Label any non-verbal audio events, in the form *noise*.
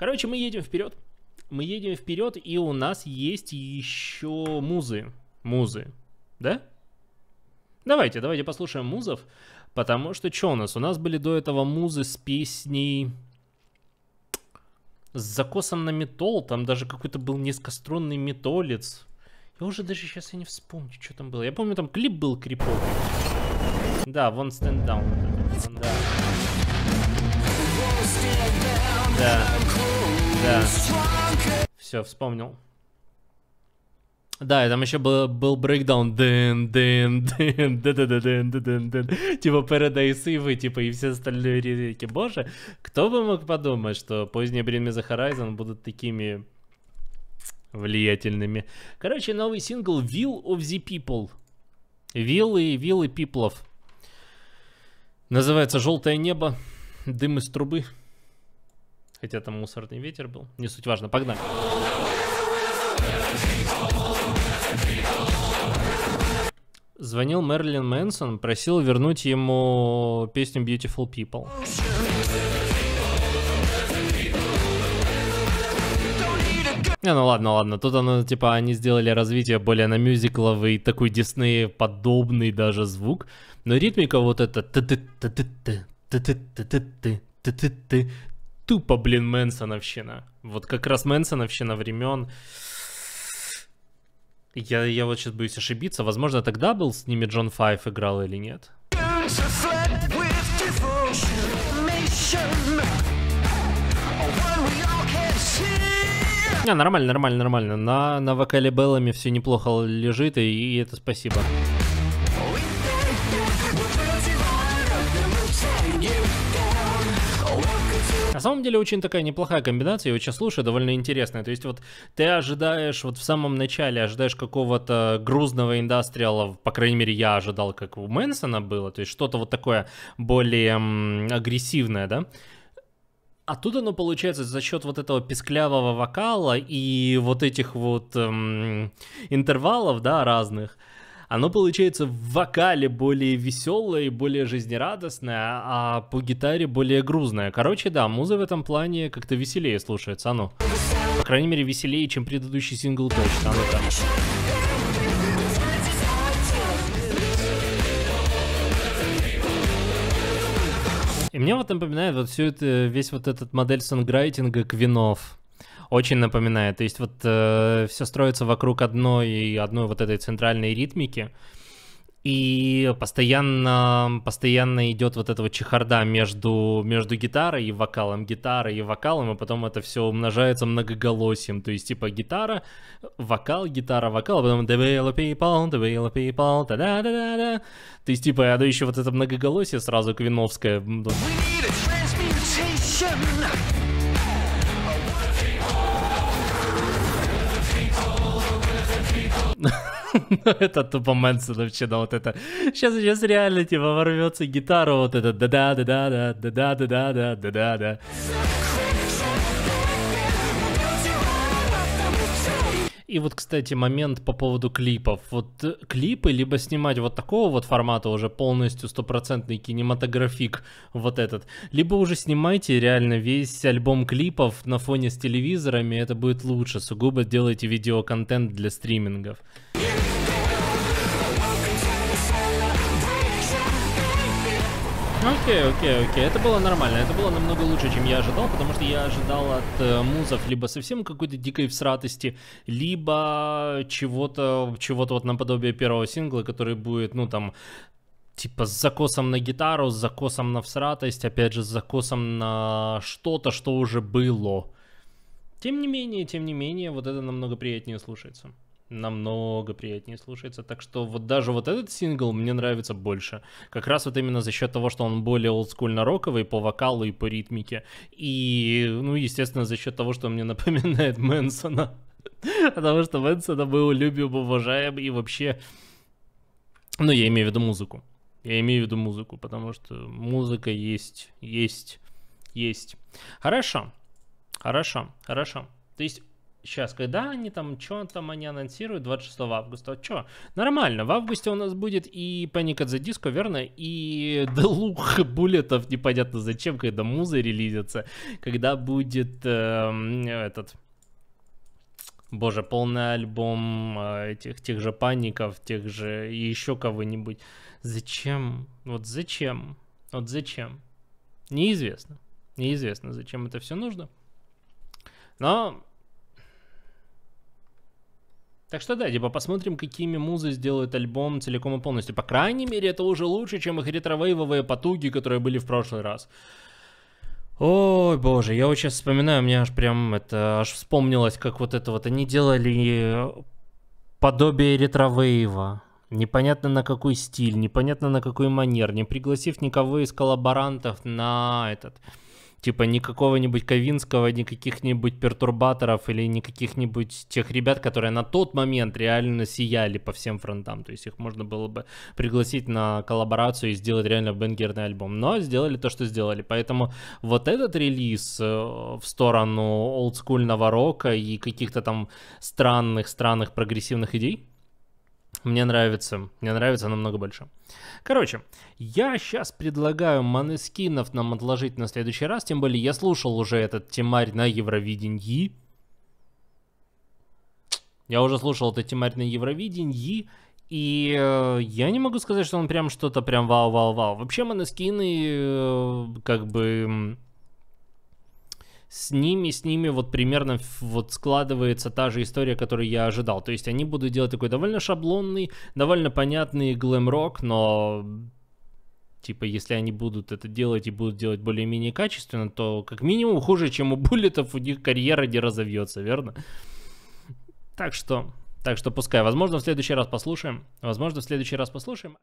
Короче, мы едем вперед. Мы едем вперед, и у нас есть еще музы. Музы. Да? Давайте, давайте послушаем музов. Потому что что у нас? У нас были до этого музы с песней... С закосом на метол. Там даже какой-то был низкострунный метолец. Я уже даже сейчас я не вспомню, что там было. Я помню, там клип был криповый. Да, вон стендаун. Да. Да. Да. Все, вспомнил. Да, и там еще был, был брейкдаун. Дын, дын, дын, дын, дын, дын, дын, дын. Типа Paradise Eve, типа, и все остальные ремейки. Боже, кто бы мог подумать, что поздние Bring за Horizon будут такими влиятельными. Короче, новый сингл Will of the People. Will и Will и People. Называется «Желтое небо», «Дым из трубы». Хотя там мусорный ветер был. Не суть важно, погнали. Звонил Мерлин Мэнсон, просил вернуть ему песню Beautiful People. Не, ну ладно, ладно. Тут оно, типа, они сделали развитие более на мюзикловый, такой Дисней подобный даже звук. Но ритмика вот эта ты ты ты ты ты ты ты ты ты ты ты тупо, блин, Мэнсоновщина. Вот как раз Мэнсоновщина времен... Я, я вот сейчас боюсь ошибиться. Возможно, тогда был с ними Джон Файв играл или нет. Не, нормально, нормально, нормально. На, на вокале Беллами все неплохо лежит, и, и это Спасибо. На самом деле очень такая неплохая комбинация, я вот сейчас слушаю, довольно интересная. То есть вот ты ожидаешь, вот в самом начале ожидаешь какого-то грузного индастриала, по крайней мере я ожидал, как у Мэнсона было, то есть что-то вот такое более агрессивное, да? А тут оно получается за счет вот этого песклявого вокала и вот этих вот эм, интервалов, да, разных – оно получается в вокале более веселое и более жизнерадостное, а по гитаре более грузное. Короче, да, муза в этом плане как-то веселее слушается, Оно, По крайней мере, веселее, чем предыдущий сингл точно, а ну И мне вот напоминает вот все это, весь вот этот модель сонграйтинга квинов. Очень напоминает. То есть вот э, все строится вокруг одной, одной вот этой центральной ритмики. И постоянно, постоянно идет вот эта вот чехарда между, между гитарой и вокалом, гитарой и вокалом, и потом это все умножается многоголосием. То есть, типа, гитара, вокал, гитара, вокал, а потом develop people, develop people, та да да да да То есть, типа, оно еще вот это многоголосие сразу квиновское. We need a ну, это тупо вообще да вот это. Сейчас, сейчас реально, типа, ворвется гитара вот это. Да-да-да-да-да-да-да-да-да-да-да-да. И вот, кстати, момент по поводу клипов. Вот э, клипы либо снимать вот такого вот формата уже полностью стопроцентный кинематографик вот этот, либо уже снимайте реально весь альбом клипов на фоне с телевизорами, это будет лучше. Сугубо делайте видеоконтент для стримингов. Ну, окей, окей, окей. Это было нормально. Это было намного лучше, чем я ожидал, потому что я ожидал от э, музов либо совсем какой-то дикой всратости, либо чего-то, чего-то вот наподобие первого сингла, который будет, ну там, типа с закосом на гитару, с закосом на всратость, опять же, с закосом на что-то, что уже было. Тем не менее, тем не менее, вот это намного приятнее слушается намного приятнее слушается. Так что вот даже вот этот сингл мне нравится больше. Как раз вот именно за счет того, что он более олдскульно-роковый по вокалу и по ритмике. И, ну, естественно, за счет того, что он мне напоминает Мэнсона. *laughs* Потому что Мэнсона мы любим, уважаем и вообще... Ну, я имею в виду музыку. Я имею в виду музыку, потому что музыка есть, есть, есть. Хорошо, хорошо, хорошо. То есть Сейчас, когда они там, что там они анонсируют 26 августа? что Нормально, в августе у нас будет и Panic at the Disco, верно? И Делух Буллетов, непонятно зачем, когда музы релизятся. Когда будет э, этот... Боже, полный альбом э, этих тех же паников, тех же и еще кого-нибудь. Зачем? Вот зачем? Вот зачем? Неизвестно. Неизвестно, зачем это все нужно. Но так что да, типа посмотрим, какими музы сделают альбом целиком и полностью. По крайней мере, это уже лучше, чем их ретровейвовые потуги, которые были в прошлый раз. Ой, боже, я вот сейчас вспоминаю, мне аж прям это, аж вспомнилось, как вот это вот, они делали э, подобие ретровейва. Непонятно на какой стиль, непонятно на какой манер, не пригласив никого из коллаборантов на этот, Типа никакого-нибудь Ковинского, никаких-нибудь пертурбаторов или никаких-нибудь тех ребят, которые на тот момент реально сияли по всем фронтам. То есть их можно было бы пригласить на коллаборацию и сделать реально бенгерный альбом. Но сделали то, что сделали. Поэтому вот этот релиз э, в сторону олдскульного рока и каких-то там странных-странных прогрессивных идей, мне нравится. Мне нравится намного больше. Короче, я сейчас предлагаю манескинов нам отложить на следующий раз, тем более я слушал уже этот темарь на Евровидении. Я уже слушал этот темарь на Евровидении, и э, я не могу сказать, что он прям что-то прям вау-вау-вау. Вообще, манескины э, как бы с ними, с ними вот примерно вот складывается та же история, которую я ожидал. То есть они будут делать такой довольно шаблонный, довольно понятный глэм-рок, но типа, если они будут это делать и будут делать более-менее качественно, то как минимум хуже, чем у Буллетов, у них карьера не разовьется, верно? Так что, так что пускай. Возможно, в следующий раз послушаем. Возможно, в следующий раз послушаем.